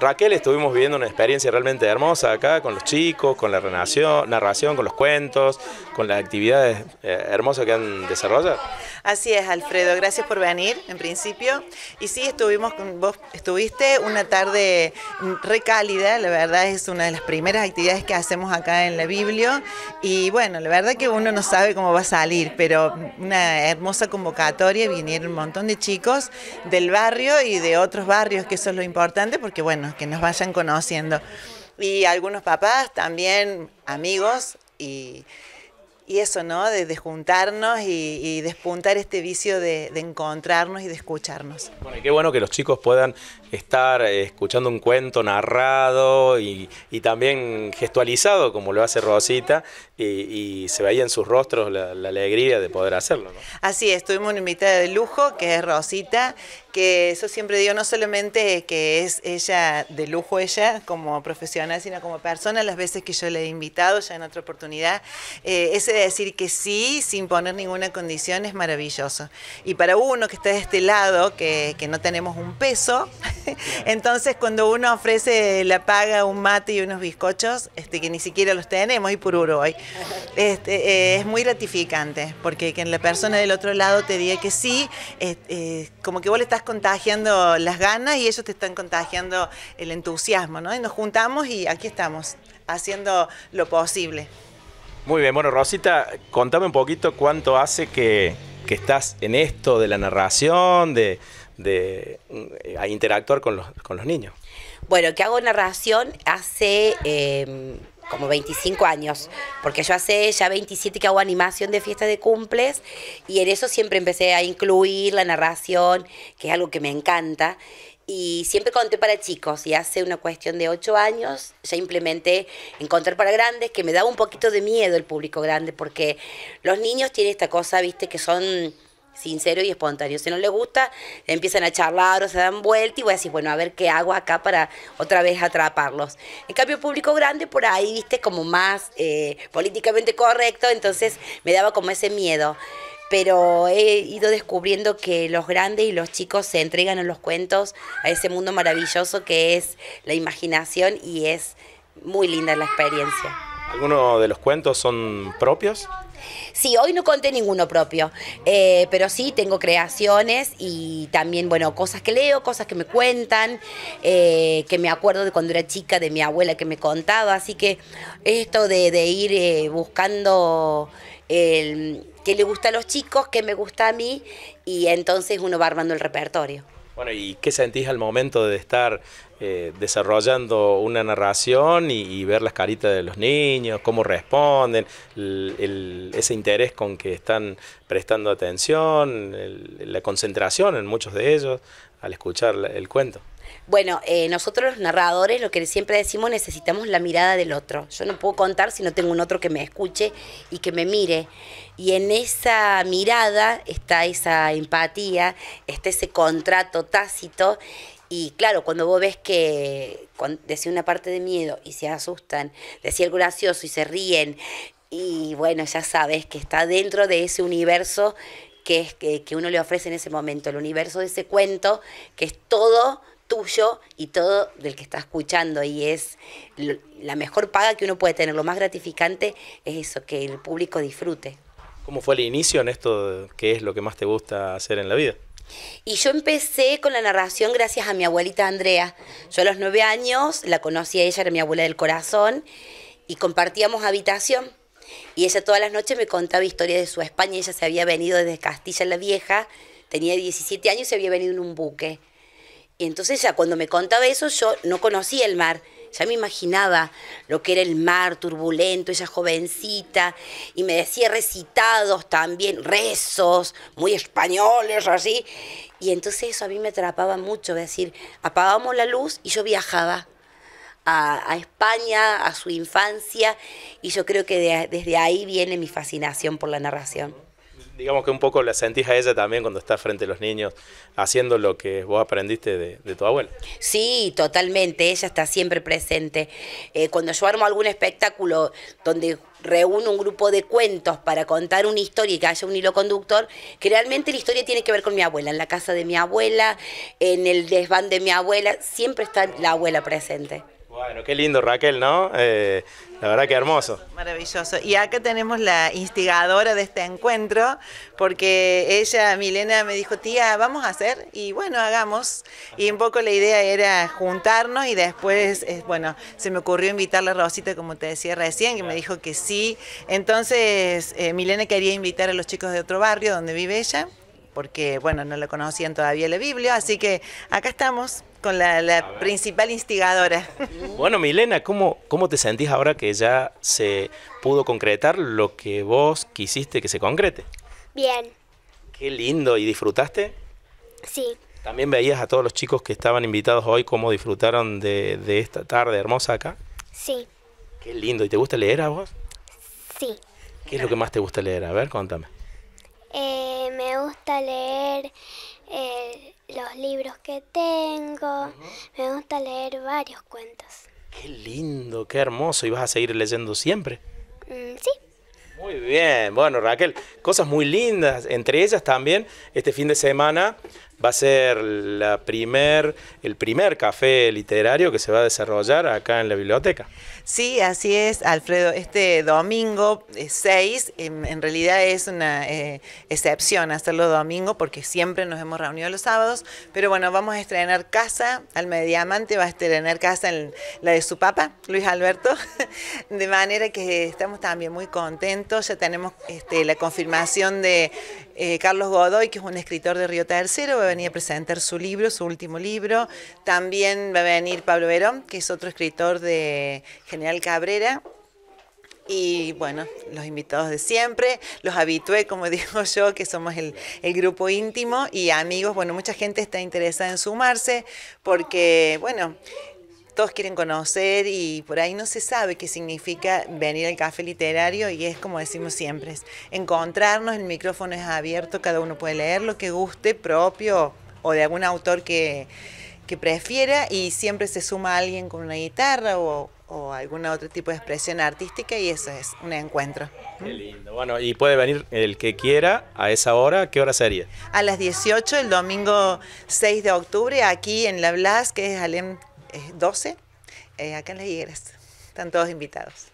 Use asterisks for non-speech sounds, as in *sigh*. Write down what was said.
Raquel estuvimos viviendo una experiencia realmente hermosa acá con los chicos, con la narración, narración con los cuentos, con las actividades eh, hermosas que han desarrollado. Así es, Alfredo, gracias por venir en principio. Y sí, estuvimos, con vos estuviste una tarde recálida, la verdad es una de las primeras actividades que hacemos acá en la Biblia Y bueno, la verdad que uno no sabe cómo va a salir, pero una hermosa convocatoria, vinieron un montón de chicos del barrio y de otros barrios, que eso es lo importante, porque bueno, que nos vayan conociendo. Y algunos papás también, amigos, y, eso, ¿no? De, juntarnos y, despuntar este vicio de, encontrarnos y de escucharnos. Bueno, qué bueno que los chicos puedan estar eh, escuchando un cuento narrado y, también gestualizado, como lo hace Rosita, y, se veía en sus rostros la, alegría de poder hacerlo, ¿no? Así estuvimos tuvimos una invitada de lujo, que es Rosita, que eso siempre digo, no solamente que es ella de lujo ella como profesional, sino como persona, las veces que yo le he invitado ya en otra oportunidad, eh, ese de decir que sí sin poner ninguna condición es maravilloso. Y para uno que está de este lado, que, que no tenemos un peso, *laughs* Entonces, cuando uno ofrece la paga, un mate y unos bizcochos, este, que ni siquiera los tenemos, y pururo hoy, este, eh, es muy gratificante, porque que la persona del otro lado te diga que sí, como que vos le estás contagiando las ganas y ellos te están contagiando el entusiasmo, ¿no? Y nos juntamos y aquí estamos, haciendo lo posible. Muy bien, bueno, Rosita, contame un poquito cuánto hace que que estás en esto de la narración, de, eh, a interactuar con los, niños? Bueno, que hago narración hace em, como 25 años, porque yo hace ya 27 que hago animación de fiestas de cumples y en eso siempre empecé a incluir la narración, que es algo que me encanta y siempre conté para chicos y hace una cuestión de ocho años ya implementé encontrar para grandes que me daba un poquito de miedo el público grande porque los niños tienen esta cosa, viste, que son sinceros y espontáneos. Si no les gusta, empiezan a charlar o se dan vuelta y voy a decir, bueno, a ver qué hago acá para otra vez atraparlos. En cambio, el público grande por ahí, viste, como más eh, políticamente correcto, entonces me daba como ese miedo pero he ido descubriendo que los grandes y los chicos se entregan en los cuentos, a ese mundo maravilloso que es la imaginación y es muy linda la experiencia. ¿Algunos de los cuentos son propios? Sí, hoy no conté ninguno propio, eh, pero sí tengo creaciones y también, bueno, cosas que leo, cosas que me cuentan, eh, que me acuerdo de cuando era chica, de mi abuela que me contaba, así que esto de, ir eh, buscando el qué le gusta a los chicos, qué me gusta a mí, y entonces uno va armando el repertorio. Bueno, ¿y qué sentís al momento de estar eh, desarrollando una narración y, ver las caritas de los niños, cómo responden, ese interés con que están prestando atención, la concentración en muchos de ellos al escuchar el cuento? Bueno, eh, nosotros los narradores lo que siempre decimos necesitamos la mirada del otro. Yo no puedo contar si no tengo un otro que me escuche y que me mire. Y en esa mirada está esa empatía, está ese contrato tácito. Y claro, cuando vos ves que decía una parte de miedo y se asustan, decía algo gracioso y se ríen, y bueno, ya sabes que está dentro de ese universo que, que uno le ofrece en ese momento, el universo de ese cuento, que es todo tuyo y todo del que está escuchando y es la mejor paga que uno puede tener. Lo más gratificante es eso, que el público disfrute. ¿Cómo fue el inicio en esto? ¿Qué es lo que más te gusta hacer en la vida? Y yo empecé con la narración gracias a mi abuelita Andrea. Yo a los nueve años la conocí a ella, era mi abuela del corazón, y compartíamos habitación. Y ella todas las noches me contaba historias de su España. Ella se había venido desde Castilla la Vieja, tenía 17 años y se había venido en un buque. Y entonces ya cuando me contaba eso, yo no conocía el mar. Ya me imaginaba lo que era el mar turbulento, ella jovencita, y me decía recitados también, rezos, muy españoles, así. Y entonces eso a mí me atrapaba mucho, decir, apagábamos la luz y yo viajaba a, España, a su infancia, y yo creo que desde ahí viene mi fascinación por la narración digamos que un poco la sentís a ella también cuando estás frente a los niños haciendo lo que vos aprendiste de, tu abuela. Sí, totalmente, ella está siempre presente. Eh, cuando yo armo algún espectáculo donde reúno un grupo de cuentos para contar una historia y que haya un hilo conductor, que realmente la historia tiene que ver con mi abuela, en la casa de mi abuela, en el desván de mi abuela, siempre está la abuela presente. Bueno, qué lindo Raquel, ¿no? Eh, la verdad que hermoso. Maravilloso. Y acá tenemos la instigadora de este encuentro, porque ella, Milena, me dijo, tía, vamos a hacer, y bueno, hagamos. Y un poco la idea era juntarnos y después, eh, bueno, se me ocurrió invitarle a Rosita, como te decía recién, que me dijo que sí. Entonces, eh, Milena quería invitar a los chicos de otro barrio donde vive ella, porque, bueno, no la conocían todavía la Biblia, así que acá estamos con la, principal instigadora. Bueno, Milena, ¿cómo, ¿cómo te sentís ahora que ya se pudo concretar lo que vos quisiste que se concrete? Bien. Qué lindo, ¿y disfrutaste? Sí. ¿También veías a todos los chicos que estaban invitados hoy cómo disfrutaron de, esta tarde hermosa acá? Sí. Qué lindo, ¿y te gusta leer a vos? Sí. ¿Qué es lo que más te gusta leer? A ver, contame. Eh, me gusta leer eh, los libros que tengo. Me gusta leer varios cuentos. Qué lindo, qué hermoso. ¿Y vas a seguir leyendo siempre? Mm, sí. Muy bien, bueno Raquel, cosas muy lindas, entre ellas también este fin de semana va a ser la primer, el primer café literario que se va a desarrollar acá en la biblioteca. Sí, así es, Alfredo. Este domingo 6, eh, en, realidad es una eh, excepción hacerlo domingo porque siempre nos hemos reunido los sábados, pero bueno, vamos a estrenar casa, al mediamante, va a estrenar casa en la de su papá, Luis Alberto, *laughs* de manera que estamos también muy contentos, ya tenemos este, la confirmación de eh, Carlos Godoy, que es un escritor de Río Tercero, va a venir a presentar su libro, su último libro. También va a venir Pablo Verón, que es otro escritor de General Cabrera. Y bueno, los invitados de siempre, los habitué, como *laughs* digo yo, que somos el, grupo íntimo y amigos. Bueno, mucha gente está interesada en sumarse porque, bueno, quieren conocer y por ahí no se sabe qué significa venir al café literario y es como decimos siempre, encontrarnos, el micrófono es abierto, cada uno puede leer lo que guste propio o de algún autor que, que prefiera y siempre se suma alguien con una guitarra o, o algún otro tipo de expresión artística y eso es un encuentro. Qué lindo. Bueno, y puede venir el que quiera a esa hora, ¿qué hora sería? A las 18 el domingo 6 de octubre aquí en La Blas, que es Alem 12, eh, acá en las higueras. Están todos invitados.